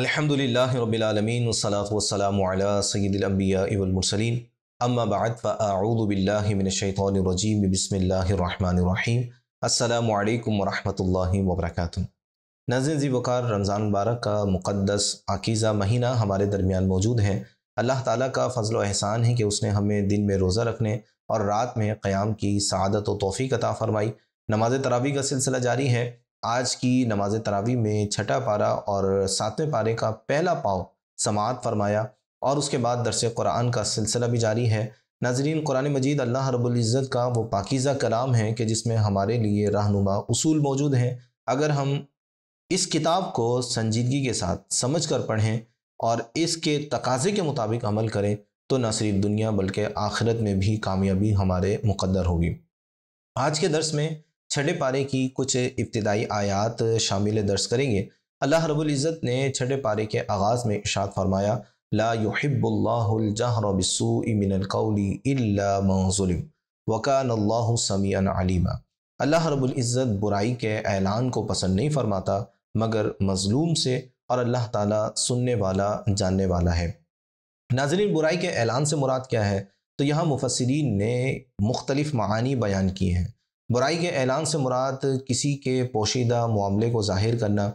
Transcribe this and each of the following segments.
अल्हम्दुलिल्लाह रब्बिल आलमीन वस्सलातु वस्सलामु अला सय्यिदिल अंबिया वल मुरसलीन अम्मा बाद फ़अऊज़ु जी वकार रमज़ान मुबारक का मुक़दस आकीज़ा महीना हमारे दरमियान मौजूद है अल्लाह ताला का फ़जल एहसान है कि उसने हमें दिन में रोज़ा रखने और रात में क़्याम की सदत व तोफ़ी अता फ़रमाई नमाज तरावी का सिलसिला जारी है आज की नमाज तरावी में छठा पारा और सातवें पारे का पहला पाव समात फरमाया और उसके बाद दरस कुरान का सिलसिला भी जारी है नाजरीन कुरान मजीद अल्लाह रबुल्ज़त का वो पाकिज़ा कलाम है कि जिसमें हमारे लिए रहनुमा उसूल मौजूद हैं अगर हम इस किताब को संजीदगी के साथ समझ कर पढ़ें और इसके तकाजे के मुताबिक अमल करें तो न सिर्फ दुनिया बल्कि आखिरत में भी कामयाबी हमारे मुकदर होगी आज के दरस में छठे पारे की कुछ इब्तदाई आयात शामिल दर्ज करेंगे अल्लाह रबुल्ज़त ने छठे पारे के आगाज़ में इशात फरमाया ला युहिब्लाबसमिनकौलीम वकान अल्लाह समी अलीमा अल्लाह रबुल्ज़त बुराई के ऐलान को पसंद नहीं फरमाता मगर मज़लूम से और अल्लाह ताला सुनने वाला जानने वाला है नाजरीन बुराई के ऐलान से मुराद क्या है तो यहाँ मुफसरीन ने मुख्तलिफ़ मानी बयान किए हैं बुराई के ऐलान से मुराद किसी के पोशीदा मामले को जाहिर करना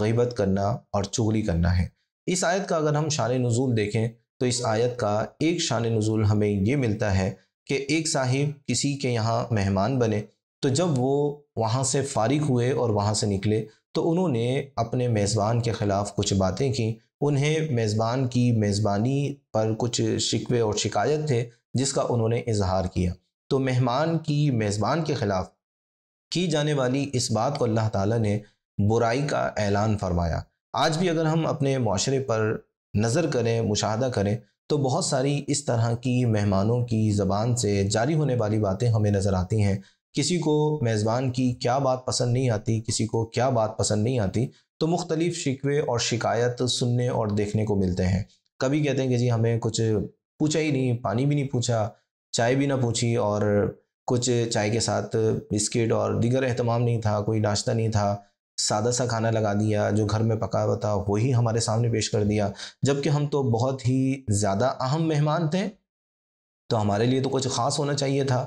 गीबत करना और चुगली करना है इस आयत का अगर हम शान नज़ुल देखें तो इस आयत का एक शान नज़ुल हमें ये मिलता है कि एक साहिब किसी के यहाँ मेहमान बने तो जब वो वहाँ से फारिग हुए और वहाँ से निकले तो उन्होंने अपने मेज़बान के ख़िलाफ़ कुछ बातें की उन्हें मेज़बान की मेज़बानी पर कुछ शिकवे और शिकायत थे जिसका उन्होंने इजहार किया तो मेहमान की मेज़बान के ख़िलाफ़ की जाने वाली इस बात को अल्लाह ताला ने बुराई का ऐलान फरमाया आज भी अगर हम अपने माशरे पर नज़र करें मुशाह करें तो बहुत सारी इस तरह की मेहमानों की ज़बान से जारी होने वाली बातें हमें नज़र आती हैं किसी को मेज़बान की क्या बात पसंद नहीं आती किसी को क्या बात पसंद नहीं आती तो मुख्तलिफ़ शिकवे और शिकायत सुनने और देखने को मिलते हैं कभी कहते हैं कि जी हमें कुछ पूछा ही नहीं पानी भी नहीं पूछा चाय भी ना पूछी और कुछ चाय के साथ बिस्किट और दिगर अहतमाम नहीं था कोई नाश्ता नहीं था सादा सा खाना लगा दिया जो घर में पका हुआ था वही हमारे सामने पेश कर दिया जबकि हम तो बहुत ही ज़्यादा अहम मेहमान थे तो हमारे लिए तो कुछ ख़ास होना चाहिए था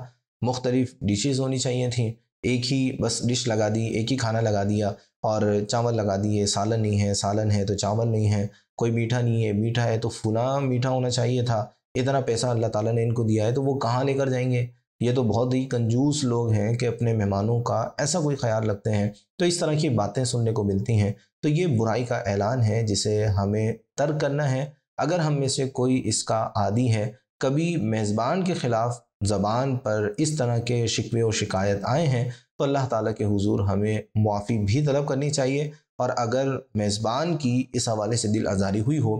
मुख्तलिफ डिशेज़ होनी चाहिए थी एक ही बस डिश लगा दी एक ही खाना लगा दिया और चावल लगा दिए सालन नहीं है सालन है तो चावल नहीं है कोई मीठा नहीं है मीठा है तो फुला मीठा होना चाहिए था इतना पैसा अल्लाह ताला ने इनको दिया है तो वो कहाँ लेकर जाएंगे ये तो बहुत ही कंजूस लोग हैं कि अपने मेहमानों का ऐसा कोई ख्याल रखते हैं तो इस तरह की बातें सुनने को मिलती हैं तो ये बुराई का ऐलान है जिसे हमें तर्क करना है अगर हम में से कोई इसका आदि है कभी मेज़बान के ख़िलाफ़ ज़बान पर इस तरह के शिकवे और शिकायत आए हैं तो अल्लाह ताला के हुजूर हमें मुआफ़ी भी तलब करनी चाहिए और अगर मेज़बान की इस हवाले से दिल आज़ारी हुई हो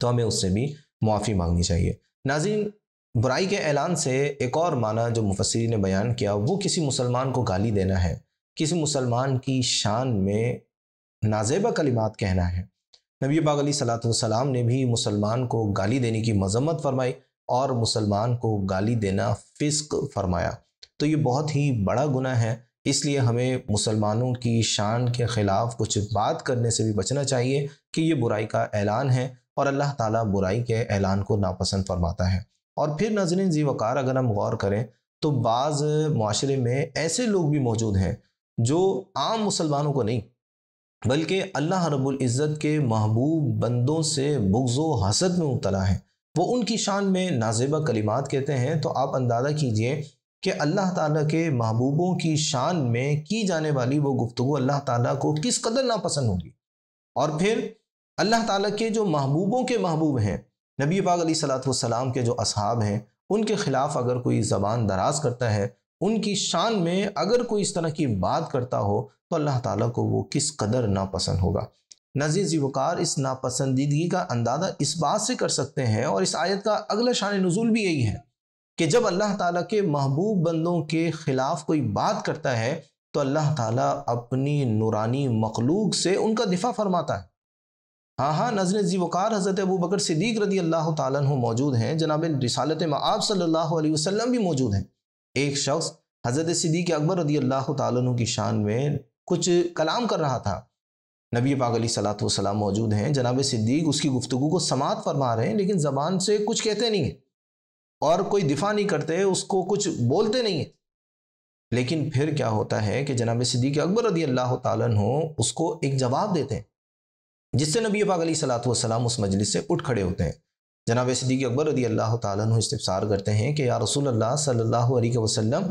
तो हमें उससे भी मुआफ़ी मांगनी चाहिए नाजिन बुराई के ऐलान से एक और माना जो मुफसरी ने बयान किया वो किसी मुसलमान को गाली देना है किसी मुसलमान की शान में नाजेबा कलिमात कहना है नबी पाक सलाम ने भी मुसलमान को गाली देने की मजम्मत फरमाई और मुसलमान को गाली देना फिस्क फरमाया तो ये बहुत ही बड़ा गुना है इसलिए हमें मुसलमानों की शान के ख़िलाफ़ कुछ बात करने से भी बचना चाहिए कि ये बुराई का ऐलान है और अल्लाह ताला बुराई के ऐलान को नापसंद फरमाता है और फिर नजरिन जी वकार अगर हम गौर करें तो बाज़ माशरे में ऐसे लोग भी मौजूद हैं जो आम मुसलमानों को नहीं बल्कि अल्लाह रबुल्ज़त इज़्ज़त के महबूब बंदों से बुग्ज़ो हसद में मुबला है वो उनकी शान में नाजेबा कलिमात कहते हैं तो आप अंदाज़ा कीजिए कि अल्लाह ताला के महबूबों की शान में की जाने वाली वो गुफ्तु अल्लाह ताला को किस कदर नापसंद होगी और फिर अल्लाह ताला के जो महबूबों के महबूब हैं नबी पाक सलाम के जो असहाब हैं उनके ख़िलाफ़ अगर कोई ज़बान दराज करता है उनकी शान में अगर कोई इस तरह की बात करता हो तो अल्लाह ताला को वो किस कदर नापसंद होगा नजीर जीवकार इस नापसंदीदगी का अंदाज़ा इस बात से कर सकते हैं और इस आयत का अगला शान नज़ुल भी यही है कि जब अल्लाह ताला के महबूब बंदों के ख़िलाफ़ कोई बात करता है तो अल्लाह ताला अपनी नूरानी मखलूक से उनका दिफा फरमाता है हाँ हाँ नजर जी वक़ार हज़रत अबू बकर सिद्दीक रदी अल्लाह तु मौजूद हैं जनाब रिसालत मआब सल्लल्लाहु अलैहि वसल्लम भी मौजूद हैं एक शख्स हज़रत सिद्दीक अकबर रदी अल्लाह तु की शान में कुछ कलाम कर रहा था नबी पागली सलात वसलाम मौजूद हैं जनाब सिद्दीक उसकी गुफ्तु को समात फरमा रहे हैं लेकिन ज़बान से कुछ कहते नहीं हैं और कोई दिफा नहीं करते उसको कुछ बोलते नहीं हैं लेकिन फिर क्या होता है कि जनाब सिद्दीक अकबर रदी अल्लाह तु उसको एक जवाब देते हैं जिससे नबी पाक सलात वसलाम उस मजलिस से उठ खड़े होते हैं जनाब के अकबर रदी अल्लाह तु करते हैं कि या रसूल अल्लाह सल्लल्लाहु अलैहि वसल्लम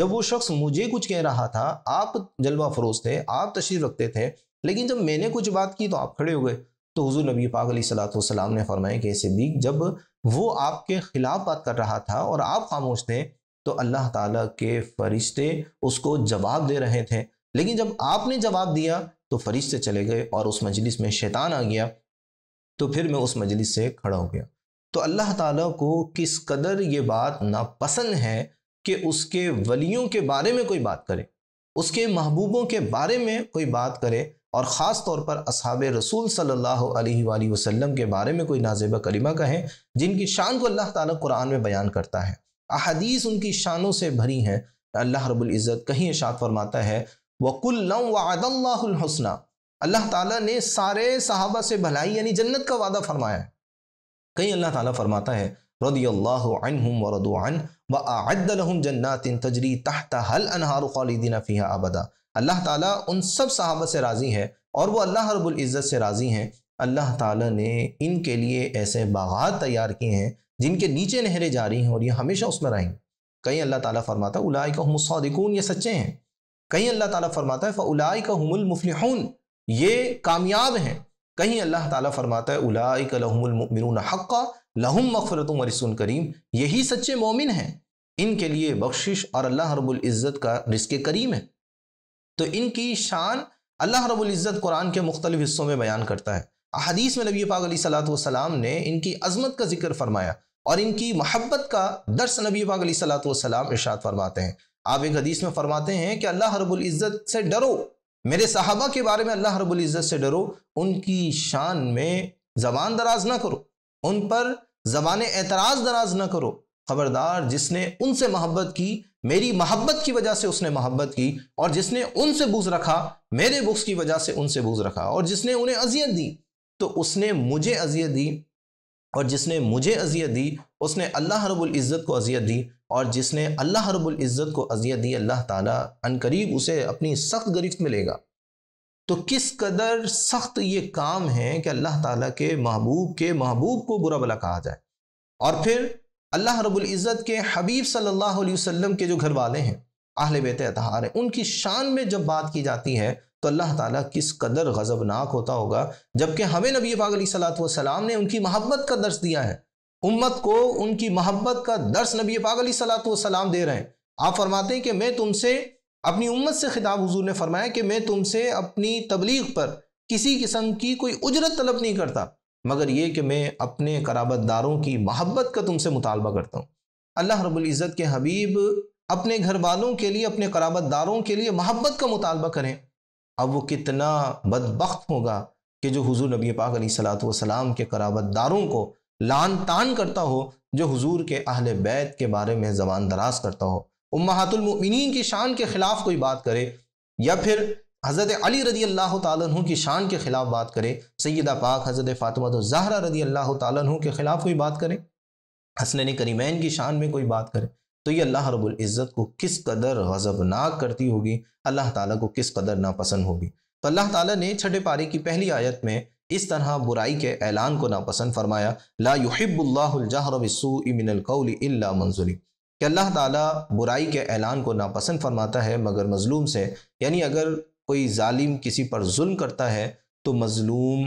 जब वो शख्स मुझे कुछ कह रहा था आप जलवा फरोज थे आप तशरीफ रखते थे लेकिन जब मैंने कुछ बात की तो आप खड़े हो गए तो हजू नबी पाक सलात वसलाम ने फरमाया कि सदीक जब वो आपके ख़िलाफ़ बात कर रहा था और आप खामोश थे तो अल्लाह ताली के फरिश्ते उसको जवाब दे रहे थे लेकिन जब आपने जवाब दिया तो फरिश्ते चले गए और उस मजलिस में शैतान आ गया तो फिर मैं उस मजलिस से खड़ा हो गया तो अल्लाह ताला को किस कदर ये बात नापसंद है कि उसके वलियों के बारे में कोई बात करे उसके महबूबों के बारे में कोई बात करे और ख़ास तौर पर असहाब रसूल सल्लल्लाहु अलैहि वसल्लम के बारे में कोई नाजेब करीमा कहें जिनकी शान को अल्लाह ताला कुरान में बयान करता है अहदीस उनकी शानों से भरी हैं अल्लाह रब्ज़त कहीं इशात फरमाता है वकुल अल्लाह ताला ने सारे सहाबा से भलाई यानी जन्नत का वादा फरमाया कहीं अल्लाह ताला फरमाता है अल्लाह ताला उन सब सहाबा से राज़ी है और वो अल्लाह रबुल्ज़त से राज़ी हैं अल्लाह ताला ने इनके लिए ऐसे बागात तैयार किए हैं जिनके नीचे नहरें जारी हैं और ये हमेशा उसमें रहेंगे कहीं अल्लाह ताला फरमाता उलाइका हम सौदिकून ये सच्चे हैं कहीं अल्लाह ताला फरमाता है फ़लाई का हमल मुफलिहून ये कामयाब हैं कहीं अल्लाह ताला फरमाता है उलाई का लहमुलमिन हक्का लहम मफ़रत वरसन करीम यही सच्चे मोमिन हैं इनके लिए बख्शिश और अल्लाह रबुल्ज़त का रिस्क करीम है तो इनकी शान अल्लाह रबुल्ज़त कुरान के मुख्तलिफ हिस्सों में बयान करता है अहदीस में नबी पाक सलात ने इनकी अजमत का जिक्र फरमाया और इनकी महब्बत का दर्स नबी पाक सलात इर्शाद फरमाते हैं आप एक हदीस में फरमाते हैं कि अल्लाह इज़्ज़त से डरो मेरे साहबा के बारे में अल्लाह इज़्ज़त से डरो उनकी शान में ज़बान दराज ना करो उन पर ज़बान एतराज़ दराज ना करो खबरदार जिसने उनसे मोहब्बत की मेरी मोहब्बत की वजह से उसने मोहब्बत की और जिसने उनसे बूझ रखा मेरे बुक्स की वजह से उनसे बूझ रखा और जिसने उन्हें अजियत दी तो उसने मुझे अजियत दी और जिसने मुझे अजियत दी उसने अल्लाह इज़्ज़त को अजियत दी और जिसने अल्लाह रब्बुल इज़्ज़त को अजियत दी अल्लाह ताला अनकरीब उसे अपनी सख्त गिरफ्त में लेगा तो किस कदर सख्त ये काम है कि अल्लाह ताला के महबूब के महबूब को बुरा भला कहा जाए और फिर अल्लाह रब्बुल इज़्ज़त के हबीब सल्लल्लाहु अलैहि वसल्लम के जो घर वाले हैं आहले बेत अतहार हैं उनकी शान में जब बात की जाती है तो अल्लाह ताला किस कदर गज़बनाक होता होगा जबकि हमें नबी पाक सलाम ने उनकी महब्बत का दर्श दिया है उम्मत को उनकी मोहब्बत का दर्श नबी पाक सलाम दे रहे हैं आप फरमाते हैं कि मैं तुमसे अपनी उम्मत से खिताब हजूर ने फरमाया कि मैं तुमसे अपनी तबलीग पर किसी किस्म की कोई उजरत तलब नहीं करता मगर ये कि मैं अपने कराबतदारों की महब्बत का तुमसे मुतालबा करता हूँ अल्लाह रबुल्ज़त के हबीब अपने घर वालों के लिए अपने कराबतदारों के लिए मोहब्बत का मुतालबा करें अब वो कितना बदबख्त होगा कि जो हुजूर नबी पाक सलाम के कराबतदारों को लान तान करता हो जो हुजूर के अहले बैत के बारे में ज़बान दराज करता हो उम्मातुलमिन की शान के ख़िलाफ़ कोई बात करे या फिर हज़रत अली रदी अल्लाह तु की शान के ख़िलाफ़ बात करे सैदा पाक हज़रत फ़ातिमा तो ज़हरा रदी अल्लाह तु के ख़िलाफ़ कोई बात करे हसनैन करीमैन की शान में कोई बात करे तो ये अल्लाह रब्बुल इज़्ज़त को किस कदर गज़बनाक करती होगी अल्लाह ताला को किस कदर नापसंद होगी तो अल्लाह ताला ने छठे पारे की पहली आयत में इस तरह बुराई के ऐलान को नापसंद फरमाया ला युहिबुल्लाजहरबिसमिनकौला मंजूरी कि अल्लाह ताला बुराई के ऐलान को नापसंद फरमाता है मगर मज़लूम से यानी अगर कोई ालिम किसी पर जुल्म करता है तो मज़लूम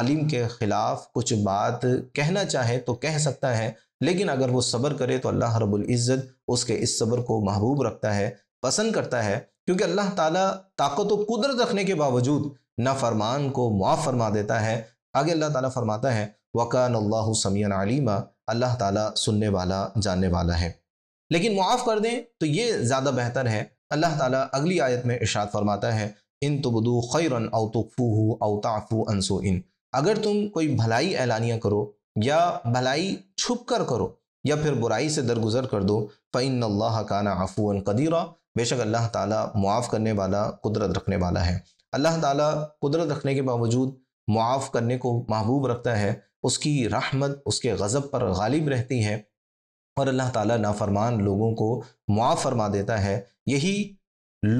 ालिम के ख़िलाफ़ कुछ बात कहना चाहे तो कह सकता है लेकिन अगर वो सब्र करे तो अल्लाह रबुल्ज़त उसके इस सब्र को महबूब रखता है पसंद करता है क्योंकि अल्लाह ताला ताकत व कुदरत रखने के बावजूद नाफरमान को मुआफ़ फरमा देता है आगे अल्लाह ताला फरमाता है वकान अल्लाह समीन अलीमा अल्लाह ताला सुनने वाला जानने वाला है लेकिन मुआफ़ कर दें तो ये ज़्यादा बेहतर है अल्लाह ताला अगली आयत में इशाद फरमाता है इन तबदू खैरन अवतफ़ू अवताफ़ू अनसो इन अगर तुम कोई भलाई ऐलानिया करो या भलाई छुप कर करो या फिर बुराई से दरगुजर कर दो फ़ैन अल्लाह काना अफून कदीरा बेशक अल्लाह ताला मुआफ़ करने वाला कुदरत रखने वाला है अल्लाह ताला कुदरत रखने के बावजूद मुआफ़ करने को महबूब रखता है उसकी रहमत उसके गज़ब पर गालिब रहती है और अल्लाह ताला नाफरमान लोगों को मुआफ़ फरमा देता है यही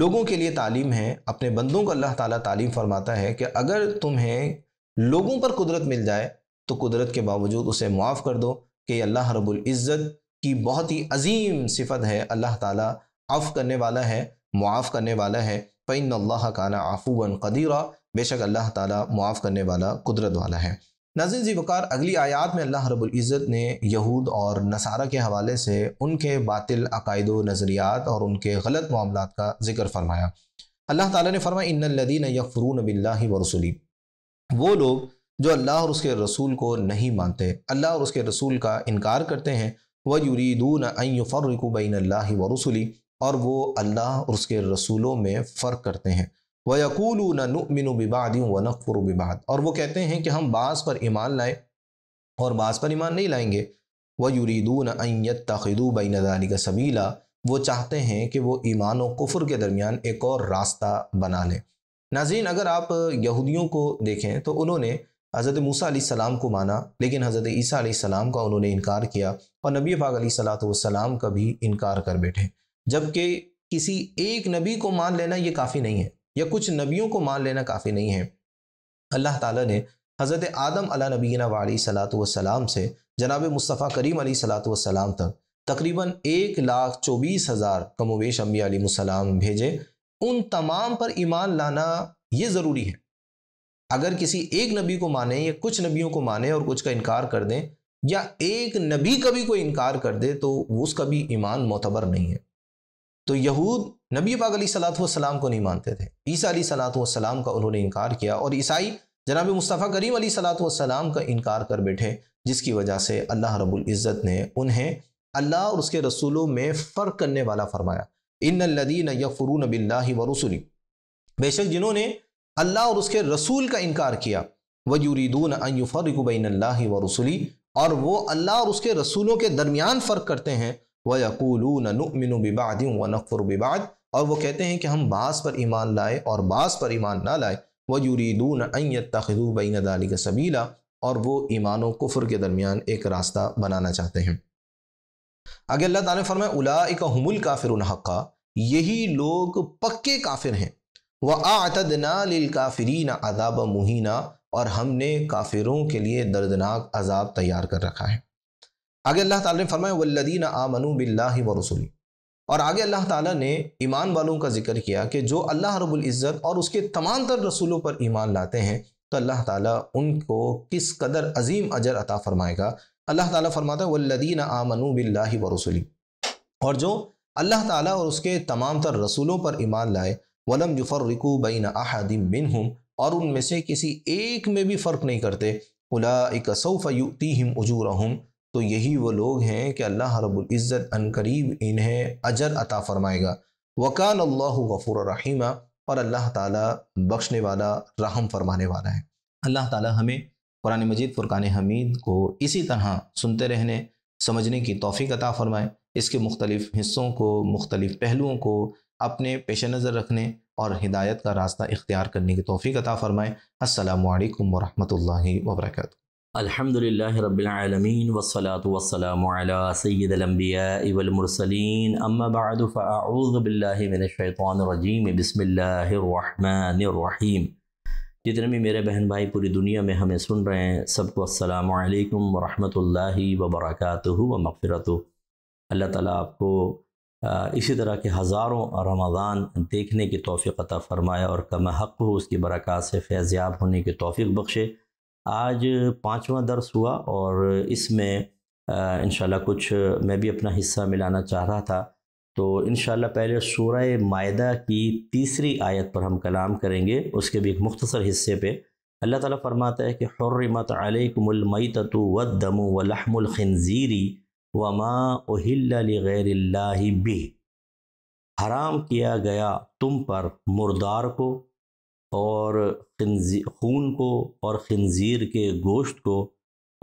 लोगों के लिए तालीम है अपने बंदों को अल्लाह ताला तालीम फरमाता है कि अगर तुम्हें लोगों पर कुदरत मिल जाए तो कुदरत के बावजूद उसे मुआफ़ कर दो कि अल्लाह रब्बुल इज़्ज़त की बहुत ही अजीम सिफत है अल्लाह ताला अफ़ करने वाला है मुआफ़ करने वाला है फ़ैन अल्लाह काना आफून कदीरा बेशक अल्लाह ताला मुआफ़ करने वाला कुदरत वाला है नाजिन जी वक़ार अगली आयात में अल्लाह रब्बुल इज़्ज़त ने यहूद और नसारा के हवाले से उनके बातिल अकायद नज़रियात और उनके गलत मामला का जिक्र फरमाया अल्लाह ताला ने फरमाया इन लदीन यफ़रून बिल्ला व रसूली वो लोग जो अल्लाह और उसके रसूल को नहीं मानते अल्लाह और उसके रसूल का इनकार करते हैं वह यूरीदून अल्ला व रसूली और वो अल्लाह और उसके रसूलों में फ़र्क करते हैं व यकूल नुमिन बिबादी व नफ़ुर बिबाद और वो कहते हैं कि हम बास पर ईमान लाएँ और बास पर ईमान नहीं लाएंगे व युरीदून अयत तखिदू बई दानी का सबीला वो चाहते हैं कि वो ईमान और कुफर के दरमियान एक और रास्ता बना लें नाजीन अगर आप यहूदियों को देखें तो उन्होंने हज़रत मूसा सलाम को माना लेकिन हज़रत ईसा सलाम का उन्होंने इनकार किया और नबी पाक सलात वसलाम का भी इनकार कर बैठे जबकि किसी एक नबी को मान लेना ये काफ़ी नहीं है या कुछ नबियों को मान लेना काफ़ी नहीं है अल्लाह ताला ने हज़रत आदम अला नबीना वाली सलात वसलाम से जनाब मुस्तफ़ा करीम अली सलात वसलाम तक तकरीबन एक लाख चौबीस हज़ार कमोवेश अम्बिया सलाम भेजे उन तमाम पर ईमान लाना ये ज़रूरी है अगर किसी एक नबी को माने या कुछ नबियों को माने और कुछ का इनकार कर दें या एक नबी कभी कोई इनकार कर दे तो उसका भी ईमान मोतबर नहीं है तो यहूद नबी पाक सलात वसलाम को नहीं मानते थे ईसा अली सलात वसलाम का उन्होंने इनकार किया और ईसाई जनाब मुस्तफ़ा करीम अली सलात वसलाम का इनकार कर बैठे जिसकी वजह से अल्लाह रब्बुल इज़्ज़त ने उन्हें अल्लाह और उसके रसूलों में फ़र्क करने वाला फरमाया इन लदीन यफ़रून बिल्ला व रसूली बेशक जिन्होंने अल्लाह और उसके रसूल का इनकार किया वयूरीदून अयुफ़रकुबैन व रसूली और वो अल्लाह और उसके रसूलों के दरमियान फ़र्क करते हैं व यकूलून नुमिन बिबाद व नकफर बिबाद और वह कहते हैं कि हम बास पर ईमान लाए और बास पर ईमान ना लाए व यूरीदून अयत तखदू बैन दाली का सबीला और वो ईमान व कुफर के दरमियान एक रास्ता बनाना चाहते हैं आगे अल्लाह ताला फरमाए उलाइका हुमुल काफिरुन हक़्क़ा यही लोग पक्के काफिर हैं वह आतदना लिल काफरीन अजाब मुहिना और हमने काफिरों के लिए दर्दनाक अजाब तैयार कर रखा है आगे अल्लाह ताला ने फरमाया वल्लदीन आमनू बिल्लाहि व रसूली और आगे अल्लाह ताला ने ईमान वालों का जिक्र किया कि जो अल्लाह रब्बुल इज़्ज़त और उसके तमाम तर रसूलों पर ईमान लाते हैं तो अल्लाह ताला उनको किस कदर अजीम अजर अता फरमाएगा अल्लाह ताला फरमाता है वल्लदीन आमनू बिल्लाहि व रसूली और जो अल्लाह ताला और उसके तमाम तर रसूलों पर ईमान लाए वलम युफरकू बिन अहदिम बिन और उनमें से किसी एक में भी फ़र्क नहीं करते उला सौफ़ युतिम उजूरहम तो यही वो लोग हैं कि अल्लाह रबुल्ज़त अनकरीब इन्हें अजर अता फ़रमाएगा वकान अल्लाह गफ़ूर रहीमा और अल्लाह ताला बख्शने वाला रहम फरमाने वाला है अल्लाह ताला हमें कुरान मजीद फ़ुरक़ान हमीद को इसी तरह सुनते रहने समझने की तोफ़ी अता फ़रमाए इसके मुख्तलिफ़ हिस्सों को मुख्तलिफ़ पहलुओं को अपने पेश नज़र रखने और हिदायत का रास्ता इख्तियार करने की तोफ़ी अता फ़रमाएँ असलकम वरहमल वर्का الحمد لله رب العالمين والصلاة والسلام على سيد الأنبياء والمرسلين أما بعد فأعوذ بالله من الشيطان الرجيم بسم الله الرحمن الرحيم जितने भी मेरे बहन भाई पूरी दुनिया में हमें सुन रहे हैं सबको अस्सलाम वालेकुम वरहमतुल्लाहि व बरकातुहू व मगफिरतु अल्लाह ताला आपको इसी तरह के हज़ारों रमज़ान देखने की तोफ़ी अता फ़रमाए और कम हक़ हो उसकी बरक़ात से फैज़ याब होने की तोफ़ी बख्शे आज पाँचवा दर्स हुआ और इसमें इन कुछ मैं भी अपना हिस्सा मिलाना चाह रहा था तो इन पहले शुरह मायदा की तीसरी आयत पर हम कलाम करेंगे उसके भी एक मुख्तसर हिस्से पर अल्लाह ताला फरमाता है कि हर्रमत अलैकुमलमैतु व वलहमुलखनज़ीरी वमा गैर बि हराम किया गया तुम पर मुर्दार को और खून को और खनज़ीर के गोश्त को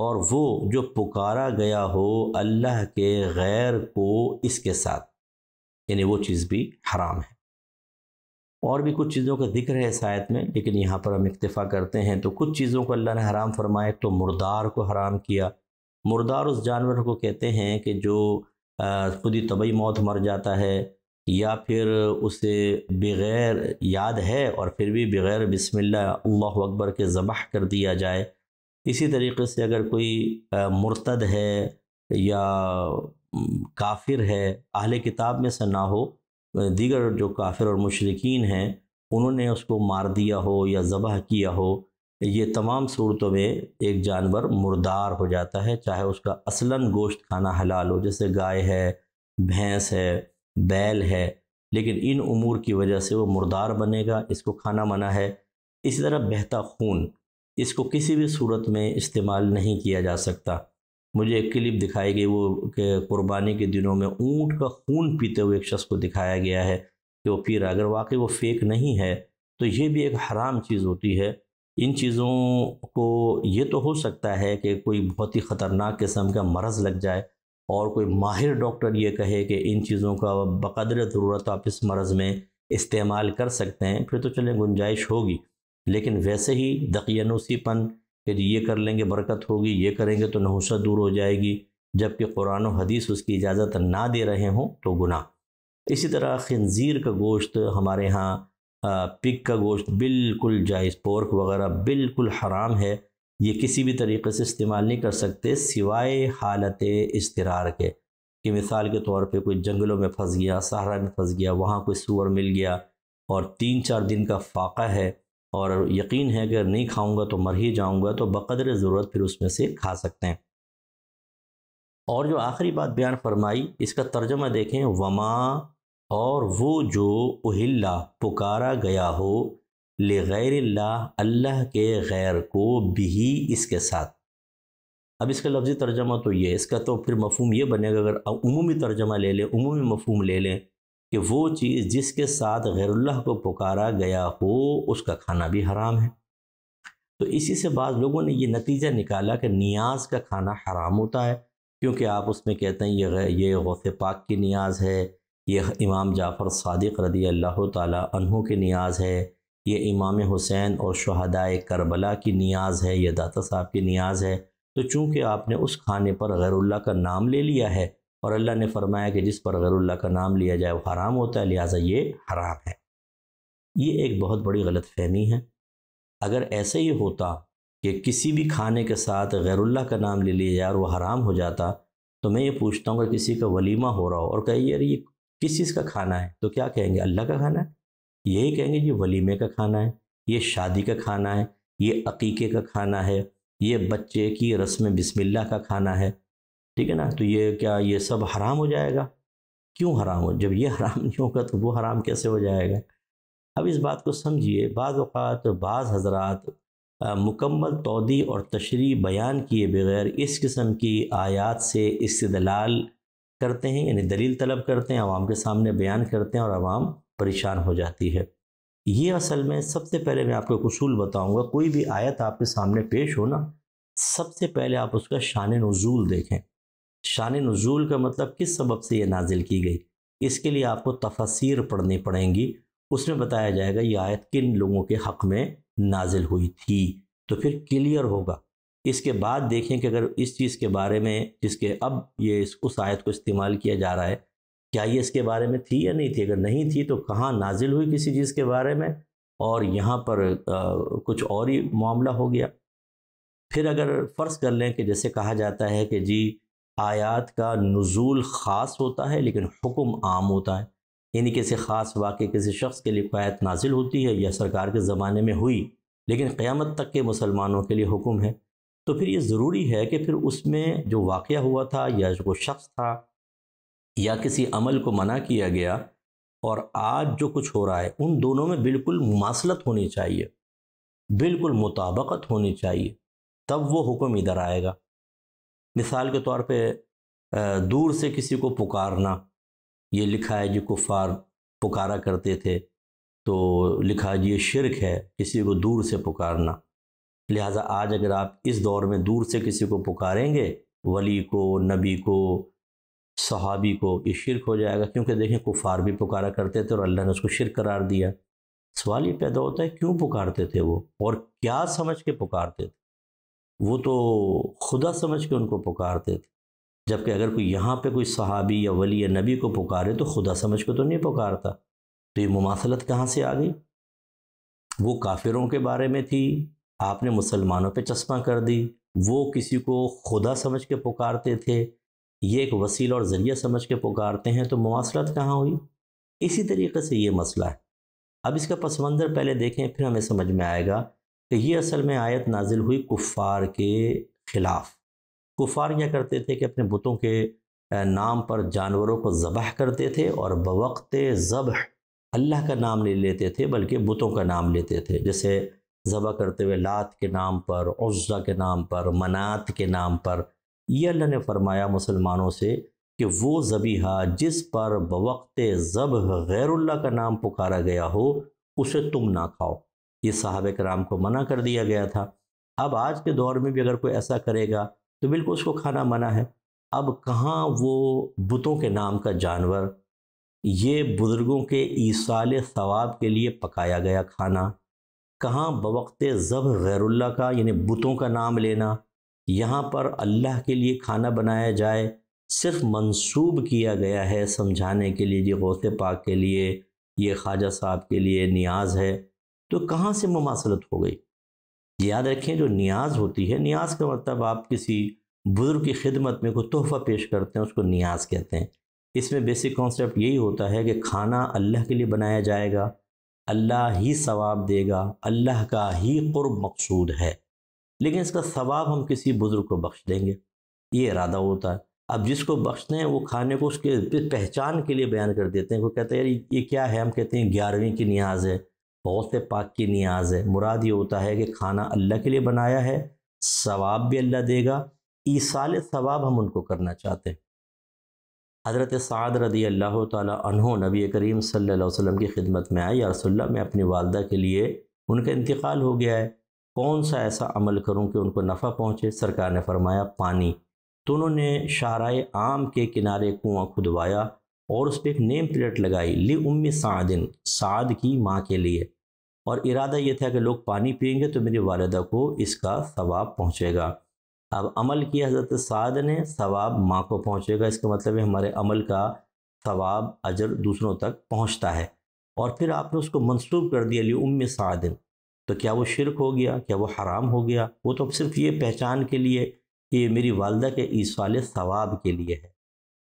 और वो जो पुकारा गया हो अल्लाह के गैर को इसके साथ यानी वो चीज़ भी हराम है और भी कुछ चीज़ों का जिक्र है शायद में लेकिन यहाँ पर हम इक्तफ़ा करते हैं तो कुछ चीज़ों को अल्लाह ने हराम फरमाए तो मुर्दार को हराम किया मुर्दार उस जानवर को कहते हैं कि जो खुद ही तबई मौत मर जाता है या फिर उसे बग़ैर याद है और फिर भी बग़ैर बसमिल्ला अल्लाह अकबर के ज़बह कर दिया जाए इसी तरीके से अगर कोई मुर्तद है या काफिर है अहल किताब में से ना हो दीगर जो काफिर और मशरकिन हैं उन्होंने उसको मार दिया हो या ज़बह किया हो ये तमाम सूरतों में एक जानवर मुर्दार हो जाता है चाहे उसका असलन गोश्त खाना हलाल हो जैसे गाय है भैंस है बैल है लेकिन इन उमूर की वजह से वो मुर्दार बनेगा इसको खाना मना है इसी तरह बहता खून इसको किसी भी सूरत में इस्तेमाल नहीं किया जा सकता मुझे एक क्लिप दिखाई गई वो कुर्बानी के दिनों में ऊँट का खून पीते हुए एक शख्स को दिखाया गया है कि वो पी रहा अगर वाकई वो फेक नहीं है तो ये भी एक हराम चीज़ होती है इन चीज़ों को ये तो हो सकता है कि कोई बहुत ही ख़तरनाक किस्म का मरज़ लग जाए और कोई माहिर डॉक्टर ये कहे कि इन चीज़ों का बकदर ज़रूरत आप इस मर्ज़ में इस्तेमाल कर सकते हैं फिर तो चलें गुंजाइश होगी लेकिन वैसे ही दकियानूसीपन कि ये कर लेंगे बरकत होगी ये करेंगे तो नहुसत दूर हो जाएगी जबकि कुरान हदीस उसकी इजाज़त ना दे रहे हों तो गुनाह इसी तरह खनज़ीर का गोश्त हमारे यहाँ पिक का गोश्त बिल्कुल जायज़ पोर्क वगैरह बिल्कुल हराम है ये किसी भी तरीके से इस्तेमाल नहीं कर सकते सिवाय हालत इसतरार के कि मिसाल के तौर पे कोई जंगलों में फंस गया सहारा में फंस गया वहाँ कोई सुअर मिल गया और तीन चार दिन का फाका है और यकीन है कि नहीं खाऊंगा तो मर ही जाऊंगा तो बकदर ज़रूरत फिर उसमें से खा सकते हैं और जो आखिरी बात बयान फरमाई इसका तर्जमा देखें वमा और वो जो उहिल्ला पुकारा गया हो लगैर अल्लाह के गैर को भी इसके साथ अब इसका लफ्ज़ी तर्जमा तो ये इसका तो फिर मफहम ये बनेगा अगर अमूमी तर्जमा ले लें अमूमी मफहम ले लें कि वो चीज़ जिसके साथ गैरुल्लाह को पुकारा गया हो उसका खाना भी हराम है तो इसी से बाद लोगों ने ये नतीजा निकाला कि नियाज का खाना हराम होता है क्योंकि आप उसमें कहते हैं ये ये गौफ़ पाक की नियाज है ये इमाम जाफ़र सदक रदी अल्लाह तहों की नियाज है ये इमाम हुसैन और शहदाय करबला की नियाज है यह दाता साहब की नियाज है तो चूँकि आपने उस खाने पर गैरुल्ला का नाम ले लिया है और अल्लाह ने फरमाया कि जिस पर गैरुल्ला का नाम लिया जाए वो हराम होता है लिहाजा ये हराम है ये एक बहुत बड़ी गलत फहमी है अगर ऐसे ही होता कि किसी भी खाने के साथ गैरुल्ला का नाम ले लिया जाए और वह हराम हो जाता तो मैं ये पूछता हूँ अगर किसी का वलीमा हो रहा हो और कहिए अरे ये किस चीज़ का खाना है तो क्या कहेंगे अल्लाह का खाना है यही कहेंगे ये वलीमे का खाना है ये शादी का खाना है ये अकीके का खाना है ये बच्चे की रस्म बिस्मिल्लाह का खाना है ठीक है ना तो ये क्या ये सब हराम हो जाएगा क्यों हराम हो जब ये हराम नहीं होगा तो वो हराम कैसे हो जाएगा अब इस बात को समझिए बाज़ अवत बाज़ हजरात मुकम्मल तोदी और तशरी बयान किए बगैर इस किस्म की आयात से इस्तलाल करते हैं यानी दलील तलब करते हैं आवाम के सामने बयान करते हैं और आवाम परेशान हो जाती है ये असल में सबसे पहले मैं आपको एक बताऊंगा कोई भी आयत आपके सामने पेश हो ना सबसे पहले आप उसका शान नज़ूल देखें शान नज़ूल का मतलब किस सबब से ये नाजिल की गई इसके लिए आपको तफसीर पढ़नी पड़ेंगी उसमें बताया जाएगा ये आयत किन लोगों के हक़ में नाजिल हुई थी तो फिर क्लियर होगा इसके बाद देखें कि अगर इस चीज़ के बारे में जिसके अब ये इस उस आयत को इस्तेमाल किया जा रहा है क्या ये इसके बारे में थी या नहीं थी अगर नहीं थी तो कहाँ नाजिल हुई किसी चीज़ के बारे में और यहाँ पर आ, कुछ और ही मामला हो गया फिर अगर फ़र्ज़ कर लें कि जैसे कहा जाता है कि जी आयात का नज़ूल ख़ास होता है लेकिन हुक्म आम होता है यानी किसी ख़ास वाक़ किसी शख्स के लिए आयत नाजिल होती है या सरकार के ज़माने में हुई लेकिन क़्यामत तक के मुसलमानों के लिए हुक्म है तो फिर ये ज़रूरी है कि फिर उसमें जो वाक़ हुआ था या जो शख्स था या किसी अमल को मना किया गया और आज जो कुछ हो रहा है उन दोनों में बिल्कुल मुमासलत होनी चाहिए बिल्कुल मुताबकत होनी चाहिए तब वो हुक्म इधर आएगा मिसाल के तौर पे दूर से किसी को पुकारना ये लिखा है जी कुफार पुकारा करते थे तो लिखा है जी ये शिरक है किसी को दूर से पुकारना लिहाजा आज अगर आप इस दौर में दूर से किसी को पुकारेंगे वली को नबी को सहाबी को ये शिरक हो जाएगा क्योंकि देखें कुफार भी पुकारा करते थे और अल्लाह ने उसको शिरक करार दिया सवाल ये पैदा होता है क्यों पुकारते थे वो और क्या समझ के पुकारते थे वो तो खुदा समझ के उनको पुकारते थे जबकि अगर कोई यहाँ पे कोई सहाबी या वली या नबी को पुकारे तो खुदा समझ के तो नहीं पुकारता तो ये मुमासलत कहाँ से आ गई वो काफिरों के बारे में थी आपने मुसलमानों पे चश्मा कर दी वो किसी को खुदा समझ के पुकारते थे ये एक वसील और ज़रिया समझ के पुकारते हैं तो मुआसरत कहाँ हुई इसी तरीके से ये मसला है अब इसका पस मंज़र पहले देखें फिर हमें समझ में आएगा कि ये असल में आयत नाजिल हुई कुफ़ार के ख़िलाफ़ कुफ़ार क्या करते थे कि अपने बुतों के नाम पर जानवरों को ज़बह करते थे और बवक्त ज़बह अल्लाह का नाम नहीं लेते थे बल्कि बुतों का नाम लेते थे जैसे ज़बह करते हुए लात के नाम पर उज़ा के नाम पर मनात के नाम पर ये अल्लाह ने फरमाया मुसलमानों से कि वो जबीहा जिस पर बवक्त जब गैरुल्ला का नाम पुकारा गया हो उसे तुम ना खाओ ये साहब कराम को मना कर दिया गया था अब आज के दौर में भी अगर कोई ऐसा करेगा तो बिल्कुल उसको खाना मना है अब कहाँ वो बुतों के नाम का जानवर ये बुज़ुर्गों के ईसाल सवाब के लिए पकाया गया खाना कहाँ बवक्त ज़ब गैरुल्ला का यानी बुतों का नाम लेना यहाँ पर अल्लाह के लिए खाना बनाया जाए सिर्फ मंसूब किया गया है समझाने के लिए ये गौसे पाक के लिए ये ख्वाजा साहब के लिए नियाज है तो कहाँ से ममासलत हो गई याद रखें जो नियाज होती है नियाज का मतलब आप किसी बुज़ुर्ग की खिदमत में कोई तोहफ़ा पेश करते हैं उसको नियाज कहते हैं इसमें बेसिक कॉन्सेप्ट यही होता है कि खाना अल्लाह के लिए बनाया जाएगा अल्लाह ही सवाब देगा अल्लाह का ही कुर्ब मकसूद है लेकिन इसका सवाब हम किसी बुज़ुर्ग को बख्श देंगे ये इरादा होता है अब जिसको बख्शते हैं वो खाने को उसके पहचान के लिए बयान कर देते हैं वो कहते हैं यार ये क्या है हम कहते हैं ग्यारहवीं की नियाज है बहुत से पाक की नियाज है मुराद ये होता है कि खाना अल्लाह के लिए बनाया है सवाब भी अल्लाह देगा ईसाल सवाब हम उनको करना चाहते हैं हज़रत साद रदी अल्लाह तहों नबी करीम सल वसम की खिदमत में आए या मैं अपनी वालदा के लिए उनका इंतकाल हो गया है कौन सा ऐसा अमल करूं कि उनको नफ़ा पहुंचे सरकार ने फरमाया पानी तो उन्होंने शाहरा आम के किनारे कुआं खुदवाया और उस पर एक नेम प्लेट लगाई ली उम्मी सादिन साद की माँ के लिए और इरादा ये था कि लोग पानी पियेंगे तो मेरी वालदा को इसका सवाब पहुँचेगा अब अमल की हज़रत साद ने सवाब माँ को पहुँचेगा इसका मतलब है हमारे अमल का सवाब अजर दूसरों तक पहुँचता है और फिर आपने उसको मंसूब कर दिया ली उम्मी सादिन तो क्या वो शिरक हो गया क्या वो हराम हो गया वो तो सिर्फ ये पहचान के लिए कि ये मेरी वालदा के ईसवाल सवाब के लिए है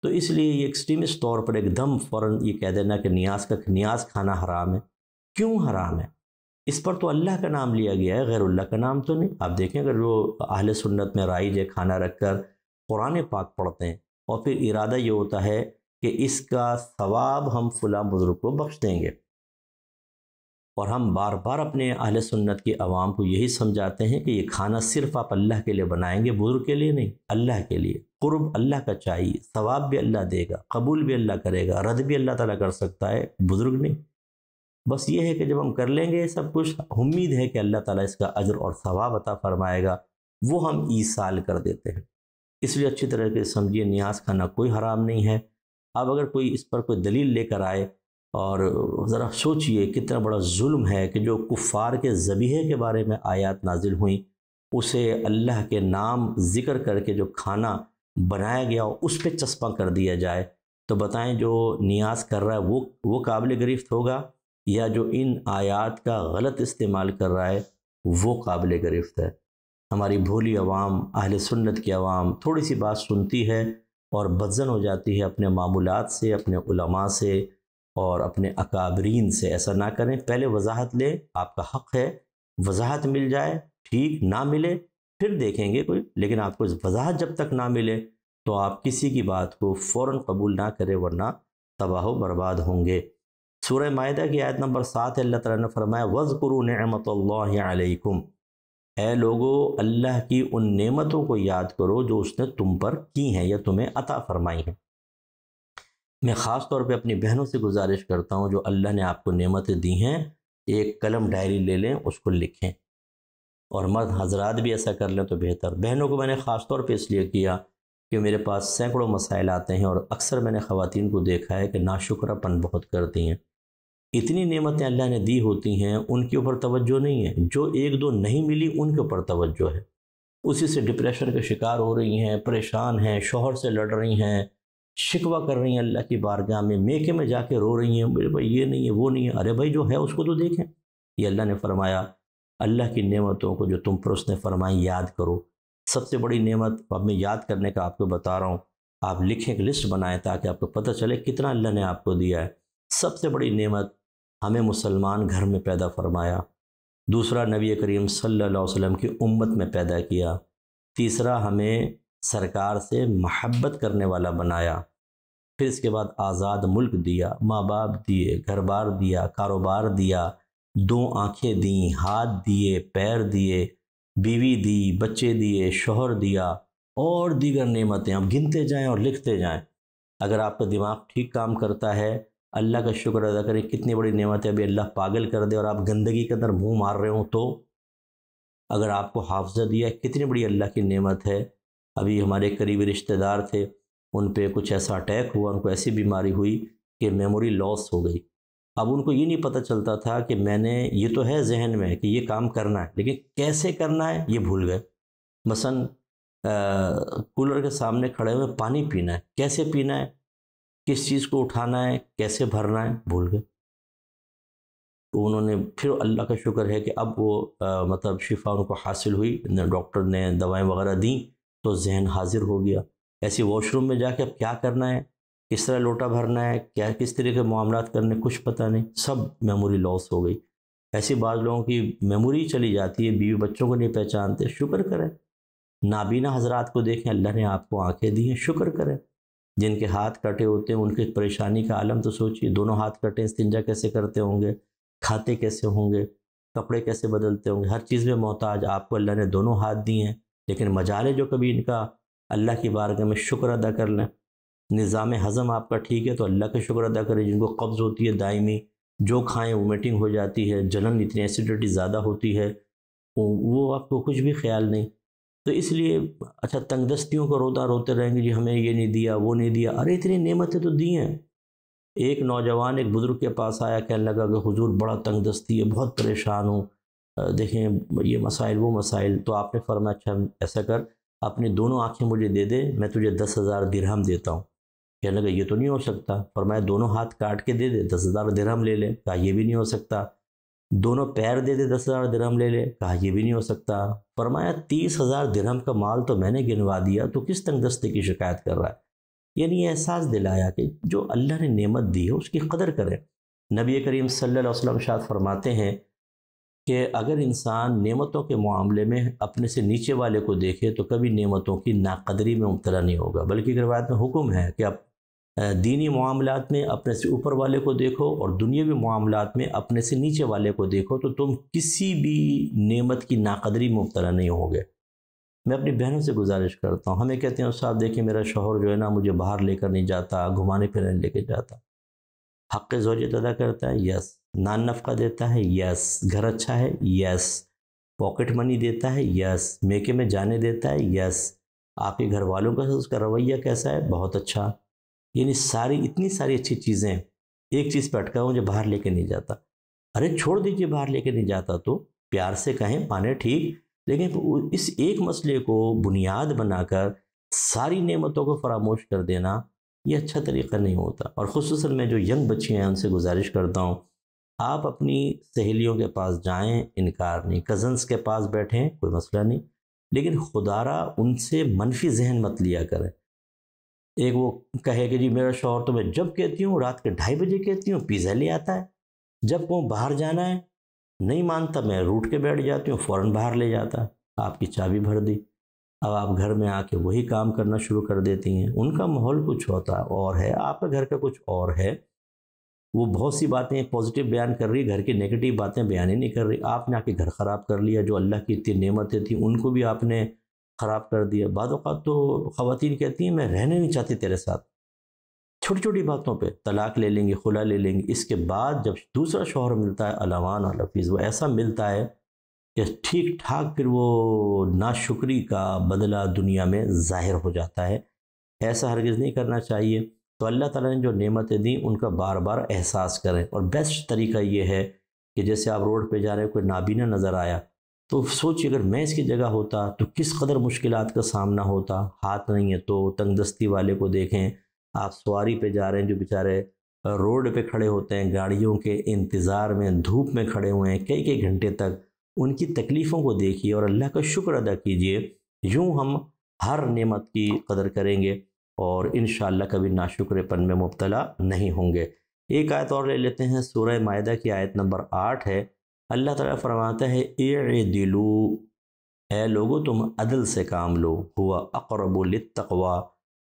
तो इसलिए ये एक्सट्रीमिस्ट तौर पर एकदम फ़ौर ये कह देना कि न्याज का न्याज खाना हराम है क्यों हराम है इस पर तो अल्लाह का नाम लिया गया है गैरुल्ला का नाम तो नहीं आप देखें अगर वो अहल सुन्नत में राइज है खाना रख कर कुरान पाक पढ़ते हैं और फिर इरादा ये होता है कि इसका सवाब हम फुला बुज़ुर्ग को बख्श देंगे और हम बार बार अपने अहल सुन्नत की आवाम को यही समझाते हैं कि ये खाना सिर्फ आप अल्लाह के लिए बनाएंगे बुजुर्ग के लिए नहीं अल्लाह के लिए कुर्ब अल्लाह का चाहिए सवाब भी अल्लाह देगा कबूल भी अल्लाह करेगा रद्द भी अल्लाह ताला कर सकता है बुज़ुर्ग नहीं बस ये है कि जब हम कर लेंगे सब कुछ उम्मीद है कि अल्लाह ताला इसका अजर और सवाब अता फरमाएगा वो हम ईसाल कर देते हैं इसलिए अच्छी तरह से समझिए न्याज खाना कोई हराम नहीं है अब अगर कोई इस पर कोई दलील लेकर आए और ज़रा सोचिए कितना बड़ा जुल्म है कि जो कुफ़ार के ज़बीहे के बारे में आयात नाजिल हुई उसे अल्लाह के नाम ज़िक्र करके जो खाना बनाया गया हो उस पर चस्पा कर दिया जाए तो बताएं जो नियाज कर रहा है वो वो काबिल गिरफ्त होगा या जो इन आयात का गलत इस्तेमाल कर रहा है वो काबिल गिरफ्त है हमारी भोली आवाम अहल सुन्नत की आवाम थोड़ी सी बात सुनती है और बदजन हो जाती है अपने मामूलत से अपने उलमा से और अपने अकाबरीन से ऐसा ना करें पहले वजाहत लें आपका हक है वजाहत मिल जाए ठीक ना मिले फिर देखेंगे कोई लेकिन आपको इस वजाहत जब तक ना मिले तो आप किसी की बात को फ़ौर कबूल ना करें वरना तबाह बर्बाद होंगे सूर्य माहा की आयत नंबर सात अल्लाह तला ने फरमाया वज़ नमत आलकुम ए लोगो अल्लाह की उन नेमतों को याद करो जो उसने तुम पर की हैं या तुम्हें अता फरमाई हैं मैं ख़ास तौर पे अपनी बहनों से गुजारिश करता हूँ जो अल्लाह ने आपको नेमतें दी हैं एक कलम डायरी ले लें उसको लिखें और मर्द हजरात भी ऐसा कर लें तो बेहतर बहनों को मैंने ख़ास तौर पे इसलिए किया कि मेरे पास सैकड़ों मसाइल आते हैं और अक्सर मैंने ख़वान को देखा है कि नाशुक्रापन बहुत करती हैं इतनी नेमतें अल्लाह ने दी होती हैं उनके ऊपर तोज्जो नहीं है जो एक दो नहीं मिली उनके ऊपर तोज्जो है उसी से डिप्रेशन के शिकार हो रही हैं परेशान हैं शोहर से लड़ रही हैं शिकवा कर रही हैं अल्लाह की बारगाह में मेके में जाके रो रही हैं मेरे भाई ये नहीं है वो नहीं है अरे भाई जो है उसको तो देखें ये अल्लाह ने फरमाया अल्लाह की नेमतों को जो तुम पर उसने फरमाई याद करो सबसे बड़ी नेमत अब मैं याद करने का आपको बता रहा हूँ आप लिखें एक लिस्ट बनाएं ताकि आपको पता चले कितना अल्लाह ने आपको दिया है सबसे बड़ी नेमत हमें मुसलमान घर में पैदा फरमाया दूसरा नबी करीम सल्लल्लाहु अलैहि वसल्लम की उम्मत में पैदा किया तीसरा हमें सरकार से महब्बत करने वाला बनाया फिर इसके बाद आज़ाद मुल्क दिया माँ बाप दिए घर बार दिया कारोबार दिया दो आंखें दी हाथ दिए पैर दिए बीवी दी बच्चे दिए शोहर दिया और दीगर नेमतें आप गिनते जाएं और लिखते जाएं अगर आपका दिमाग ठीक काम करता है अल्लाह का शुक्र अदा करें कितनी बड़ी नेमतें अभी अल्लाह पागल कर दे और आप गंदगी के अंदर मुँह मार रहे हो तो अगर आपको हाफजा दिया कितनी बड़ी अल्लाह की नेमत है अभी हमारे करीबी रिश्तेदार थे उन पर कुछ ऐसा अटैक हुआ उनको ऐसी बीमारी हुई कि मेमोरी लॉस हो गई अब उनको ये नहीं पता चलता था कि मैंने ये तो है जहन में कि ये काम करना है लेकिन कैसे करना है ये भूल गए मसन कूलर के सामने खड़े हुए पानी पीना है कैसे पीना है किस चीज़ को उठाना है कैसे भरना है भूल गए तो उन्होंने फिर अल्लाह का शुक्र है कि अब वो आ, मतलब शिफा उनको हासिल हुई डॉक्टर ने दवाएं वगैरह दी तो जहन हाजिर हो गया ऐसे वॉशरूम में जाके अब क्या करना है किस तरह लोटा भरना है क्या किस तरह के मामला करने कुछ पता नहीं सब मेमोरी लॉस हो गई ऐसे बाद लोगों की मेमोरी चली जाती है बीवी बच्चों को नहीं पहचानते शुक्र करें नाबीना हजरात को देखें अल्लाह ने आपको आंखें दी हैं शुक्र करें जिनके हाथ कटे होते हैं उनकी परेशानी का आलम तो सोचिए दोनों हाथ कटे इस्तिंजा कैसे करते होंगे खाते कैसे होंगे कपड़े कैसे बदलते होंगे हर चीज़ में मोहताज आपको अल्लाह ने दोनों हाथ दिए हैं लेकिन मजाल जो कभी इनका अल्लाह की बारगाह में शुक्र अदा कर लें निज़ाम हज़म आपका ठीक है तो अल्लाह का शुक्र अदा करें जिनको कब्ज़ होती है दायमी जो खाएँ वोमिटिंग हो जाती है जलन इतनी एसिडिटी ज़्यादा होती है वो आपको कुछ भी ख्याल नहीं तो इसलिए अच्छा तंगदस्तियों को रोता रोते रहेंगे जी हमें ये नहीं दिया वो नहीं दिया अरे इतनी नेमतें तो दी हैं एक नौजवान एक बुज़ुर्ग के पास आया कहने लगा कि हुजूर बड़ा तंगदस्ती है बहुत परेशान हूँ देखें ये मसाइल वो मसाइल तो आपने फरमा अच्छा ऐसा कर अपनी दोनों आँखें मुझे दे दे मैं तुझे दस हज़ार दिरहम देता हूँ कहने लगा ये तो नहीं हो सकता फरमाया दोनों हाथ काट के दे दे दस हज़ार दिरहम ले ले कहा ये भी नहीं हो सकता दोनों पैर दे दे दस हज़ार दिरहम ले ले कहा ये भी नहीं हो सकता फरमाया तीस हज़ार दिरहम का माल तो मैंने गिनवा दिया तो किस तंग दस्ते की शिकायत कर रहा है यानी एहसास दिलाया कि जो अल्लाह ने नेमत दी है उसकी कदर करें नबी करीम सल वसलम शाह फरमाते हैं कि अगर इंसान नेमतों के मामले में अपने से नीचे वाले को देखे तो कभी नेमतों की नाकदरी में मुबतला नहीं होगा बल्कि रवायत में हुक्म है कि आप दीनी मामलों में अपने से ऊपर वाले को देखो और दुनियावी मामलों में अपने से नीचे वाले को देखो तो तुम किसी भी नेमत की नाकदरी में मुबतला नहीं होगे मैं अपनी बहनों से गुजारिश करता हूँ हमें कहते हैं साहब देखिए मेरा शोहर जो है ना मुझे बाहर लेकर नहीं जाता घुमाने फिरने लेके जाता हक जोरियत अदा करता है यस नान नफका देता है यस घर अच्छा है यस पॉकेट मनी देता है यस मेके में जाने देता है यस आपके घर वालों का उसका रवैया कैसा है बहुत अच्छा यानी सारी इतनी सारी अच्छी चीज़ें एक चीज़ पर अटका हूँ जो बाहर लेके नहीं जाता अरे छोड़ दीजिए बाहर लेके नहीं जाता तो प्यार से कहें पाने ठीक लेकिन इस एक मसले को बुनियाद बनाकर सारी नेमतों को फरामोश कर देना ये अच्छा तरीका नहीं होता और खसूस मैं जो यंग बच्चियाँ हैं उनसे गुजारिश करता हूँ आप अपनी सहेलियों के पास जाएँ इनकार नहीं कज़न्स के पास बैठें कोई मसला नहीं लेकिन खुदारा उनसे मनफी जहन मत लिया करें एक वो कहे कि जी मेरा शोहर तो मैं जब कहती हूँ रात के ढाई बजे कहती हूँ पिज़्ज़ा ले आता है जब कहूँ बाहर जाना है नहीं मानता मैं रूट के बैठ जाती हूँ फ़ौरन बाहर ले जाता है आपकी चाबी भर दी अब आप घर में आके वही काम करना शुरू कर देती हैं उनका माहौल कुछ होता है और है आपका घर का कुछ और है वो बहुत सी बातें पॉजिटिव बयान कर रही घर की नेगेटिव बातें बयान ही नहीं कर रही आपने आके घर ख़राब कर लिया जो अल्लाह की इतनी नेमतें थी उनको भी आपने ख़राब कर दिया बाद तो ख़वान कहती हैं मैं रहने नहीं चाहती तेरे साथ छोटी छोटी बातों पे तलाक ले लेंगे खुला ले लेंगे इसके बाद जब दूसरा शोहर मिलता है अलावान अलफीज़ वो ऐसा मिलता है कि ठीक ठाक फिर वो नाशुक्री का बदला दुनिया में ज़ाहिर हो जाता है ऐसा हरगिज़ नहीं करना चाहिए तो अल्लाह ताला ने जो नेमतें दी उनका बार बार एहसास करें और बेस्ट तरीका ये है कि जैसे आप रोड पे जा रहे हैं कोई नाबीना नज़र आया तो सोचिए अगर मैं इसकी जगह होता तो किस कदर मुश्किल का सामना होता हाथ नहीं है तो दस्ती वाले को देखें आप सवारी पर जा रहे हैं जो बेचारे रोड पर खड़े होते हैं गाड़ियों के इंतज़ार में धूप में खड़े हुए हैं कई कई घंटे तक उनकी तकलीफ़ों को देखिए और अल्लाह का शुक्र अदा कीजिए यूँ हम हर नेमत की कदर करेंगे और इन कभी नाशुक्रपन में मुबतला नहीं होंगे एक आयत और ले लेते हैं सूर्य माह की आयत नंबर आठ है अल्लाह ताला फरमाता है ए दिलू ए लोगो तुम अदल से काम लो हुआ अकरबुल तकवा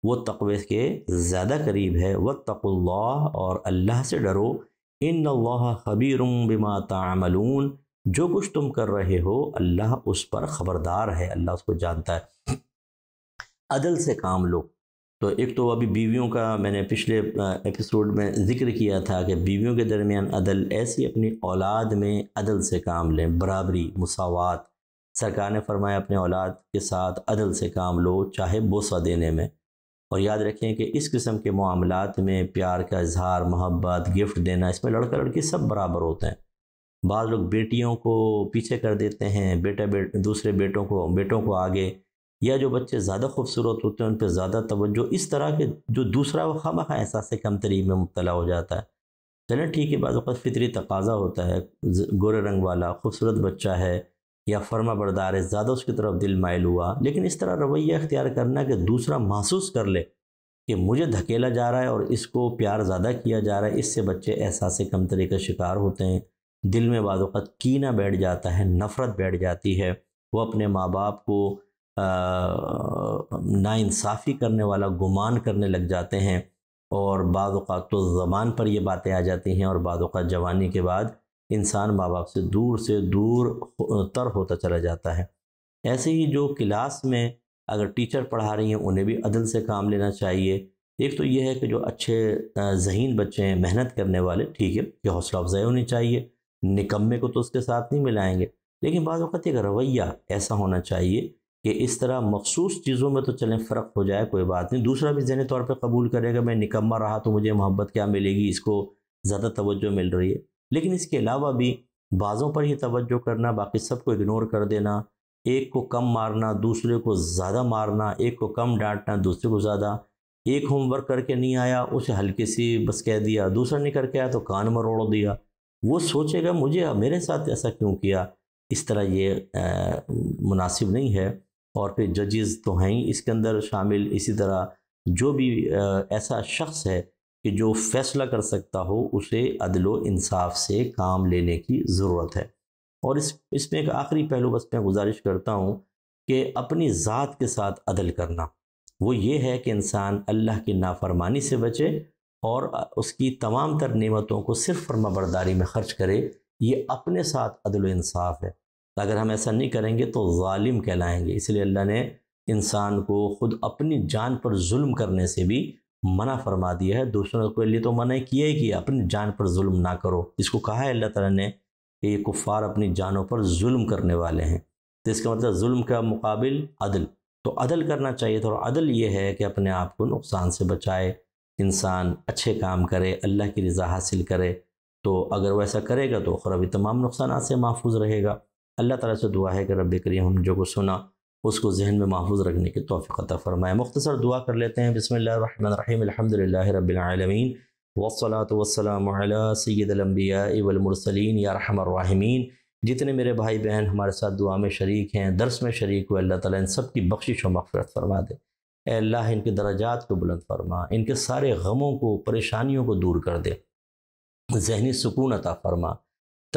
वो तकवे के ज़्यादा करीब है व तकल्ला और अल्लाह से डरो इन अल्लाह बिमा तमलून जो कुछ तुम कर रहे हो अल्लाह उस पर ख़बरदार है अल्लाह उसको जानता है अदल से काम लो तो एक तो अभी बीवियों का मैंने पिछले एपिसोड में ज़िक्र किया था कि बीवियों के दरमियान अदल ऐसी अपनी औलाद में अदल से काम लें बराबरी मसावत सरकार ने फरमाया अपने औलाद के साथ अदल से काम लो चाहे बोसा देने में और याद रखें कि इस किस्म के मामलों में प्यार का इजहार मोहब्बत गिफ्ट देना इसमें लड़का लड़की सब बराबर होते हैं बाद लोग बेटियों को पीछे कर देते हैं बेटा बेट दूसरे बेटों को बेटों को आगे या जो बच्चे ज़्यादा खूबसूरत होते हैं उन पर ज़्यादा तोज्जो इस तरह के जो दूसरा वो खाम खा एहसास कमतरी में मुबला हो जाता है चलें ठीक है बाद फितरी तकाजा होता है गोरे रंग वाला खूबसूरत बच्चा है या फर्मा बरदार है ज़्यादा उसकी तरफ दिल मायल हुआ लेकिन इस तरह रवैया अख्तियार करना कि दूसरा महसूस कर ले कि मुझे धकेला जा रहा है और इसको प्यार ज़्यादा किया जा रहा है इससे बच्चे एहसास तरीके का शिकार होते हैं दिल में बाज़त कीना बैठ जाता है नफ़रत बैठ जाती है वो अपने माँ बाप को नाानसाफ़ी करने वाला गुमान करने लग जाते हैं और बाज़ात तो ज़बान पर ये बातें आ जाती हैं और बाद जवानी के बाद इंसान माँ बाप से दूर से दूर तर होता चला जाता है ऐसे ही जो क्लास में अगर टीचर पढ़ा रही हैं उन्हें भी अदल से काम लेना चाहिए एक तो यह है कि जो अच्छे जहीन बच्चे हैं मेहनत करने वाले ठीक है कि हौसला अफजाई होनी चाहिए निकम्मे को तो उसके साथ नहीं मिलाएंगे लेकिन बाज़ वक्त एक रवैया ऐसा होना चाहिए कि इस तरह मखसूस चीज़ों में तो चलें फ़र्क हो जाए कोई बात नहीं दूसरा भी जहनी तौर पर कबूल करेगा मैं निकम्मा रहा तो मुझे मोहब्बत क्या मिलेगी इसको ज़्यादा तवज्जो मिल रही है लेकिन इसके अलावा भी बाज़ों पर ही तवज्जो करना बाकी सब को इग्नोर कर देना एक को कम मारना दूसरे को ज़्यादा मारना एक को कम डांटना दूसरे को ज़्यादा एक होमवर्क करके नहीं आया उसे हल्की सी बस कह दिया दूसरा नहीं करके आया तो कान मरोड़ दिया वो सोचेगा मुझे मेरे साथ ऐसा क्यों किया इस तरह ये मुनासिब नहीं है और फिर जजेस तो हैं ही इसके अंदर शामिल इसी तरह जो भी आ, ऐसा शख्स है कि जो फैसला कर सकता हो उसे अदलो इंसाफ से काम लेने की ज़रूरत है और इस इसमें एक आखिरी पहलू बस मैं गुजारिश करता हूँ कि अपनी ज़ात के साथ अदल करना वो ये है कि इंसान अल्लाह की नाफरमानी से बचे और उसकी तमाम तर नेमतों को सिर्फ फर्माबरदारी में ख़र्च करे ये अपने साथ अदल इंसाफ है अगर हम ऐसा नहीं करेंगे तो ालिम कहलाएँगे इसलिए अल्लाह ने इंसान को खुद अपनी जान पर म करने से भी मना फरमा दिया है दूसरों के तो लिए तो मना किया ही किया अपनी जान पर म ना करो इसको कहा है अल्लाह ताला ने कि ये कुफ़ार अपनी जानों पर म करने वाले हैं तो इसका मतलब जुल्म का मुकाबिल अदल तो अदल करना चाहिए था और अदल ये है कि अपने आप को नुकसान से बचाए इंसान अच्छे काम करे अल्लाह की रज़ा हासिल करे तो अगर वैसा करेगा तो खराबी तमाम नुकसान से महफूज रहेगा अल्लाह ताला से दुआ है कि रब करिए हम जो को सुना उसको जहन में महफूज रखने की तोफ़ी फ़रमाए मुख्तसर दुआ कर लेते हैं बसमीम अलहमदिल्ला रबालमीन वसलात वसलम सैदम्बिया इवलमरसलिन या रहमरमिन जितने मेरे भाई बहन हमारे साथ दुआ में शरीक हैं दर्स में शरीक हुए अल्लाह ताला इन सब की बख्शिश व मफ़रत फरमा दे अल्लाह इनके दर्जात को बुलंद फरमा इनके सारे गमों को परेशानियों को दूर कर दे जहनी सुकून अता फरमा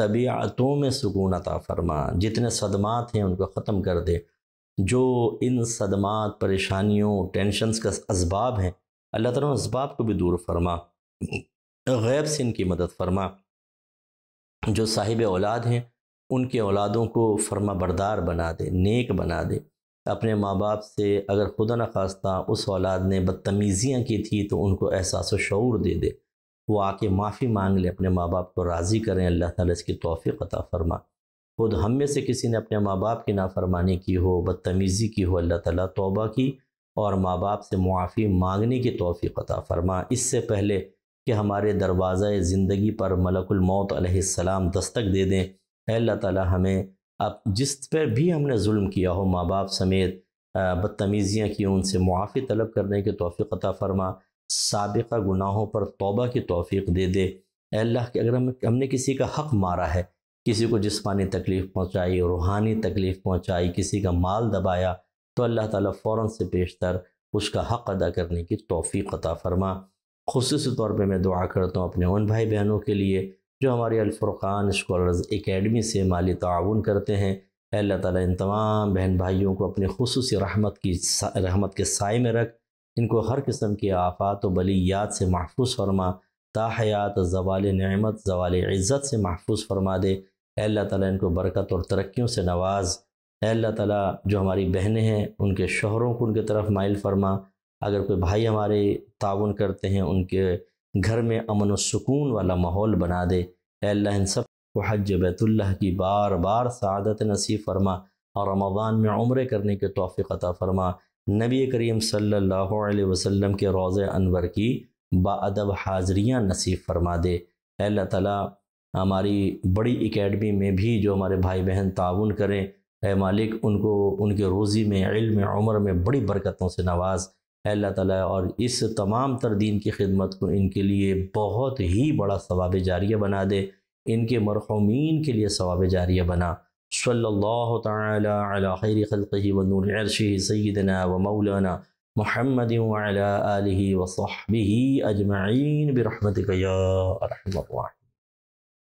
तबीयतों में सुकून अता फरमा जितने सदमात हैं उनको ख़त्म कर दे जो इन सदमात परेशानियों टेंशनस का इसबाब हैं अल्लाह तला इसबाब को भी दूर फरमा गैब से इनकी मदद फरमा जो साहिब औलाद हैं उनके औलादों को फरमा बरदार बना दे नेक बना दे अपने माँ बाप से अगर खुदा न खास्ता उस औलाद ने बदतमीज़ियाँ की थी तो उनको एहसास शूर दे दे वो आके माफ़ी मांग लें अपने माँ बाप को राज़ी करें अल्लाह ताला इसकी तोफ़ी अता फरमा खुद हम में से किसी ने अपने माँ बाप की नाफरमानी की हो बदतमीज़ी की हो अल्लाह ताला तौबा की और माँ बाप से मुआफ़ी मांगने की तोफ़ी अता फरमा इससे पहले कि हमारे दरवाज़ा ज़िंदगी पर मलकुल मौत अलैहिस्सलाम दस्तक दे दें अल्लाह ताला हमें अब जिस पर भी हमने जुल्म किया हो माँ बाप समेत बदतमीज़ियाँ की उनसे मुआफ़ी तलब करने की तोफ़ी अता फ़रमा सबका गुनाहों पर तोबा की तोफ़ी दे दे अल्लाह के अगर हम हमने किसी का हक़ मारा है किसी को जिसमानी तकलीफ़ पहुँचाई रूहानी तकलीफ़ पहुँचाई किसी का माल दबाया तो अल्लाह ताली फ़ौर से पेशतर उसका हक़ अदा करने की तोफ़ी अता फ़रमा खसूस तौर पर मैं दुआ करता हूँ अपने उन भाई बहनों के लिए जो हमारे अलफ़ुर्क़ान स्कॉलर्स एकेडमी से माली ताउन करते हैं अल्लाह ताला इन तमाम बहन भाइयों को अपने खसूस रहमत की रहमत के साय में रख इनको हर किस्म के आफ़ात व बलियात से महफूज फरमा ताहयात जवाल नमत जवाल इज़्ज़त से महफूज फरमा दे अल्लाह ताला इनको बरकत और तरक्यों से नवाज अल्लाह ताला जो हमारी बहनें हैं उनके शोहरों को उनके तरफ माइल फरमा अगर कोई भाई हमारे ताउन करते हैं उनके घर में अमन व सुकून वाला माहौल बना दे अल्लाह इन सब को हज बैतुल्ला की बार बार सदत नसीब फरमा और रमज़ान में उम्र करने के तोफ़ी अता फरमा नबी करीम सल्लल्लाहु अलैहि वसल्लम के रोज़ अनवर की बाअदब हाज़रियाँ नसीब फरमा दे अल्लाह ताला हमारी बड़ी एकेडमी में भी जो हमारे भाई बहन ताउन करें ए मालिक उनको उनके रोज़ी में इल्म उम्र में बड़ी बरकतों से नवाज़ अल्लाह ताला और इस तमाम तर दीन की खिदमत को इनके लिए बहुत ही बड़ा सवाब जारिया बना दे इनके मरहूमिन के लिए सवाब जारिया बना सल्ला तैर व नूर अरशी सैदना व मौलाना महमद वसहबी अजमाइन बरहमत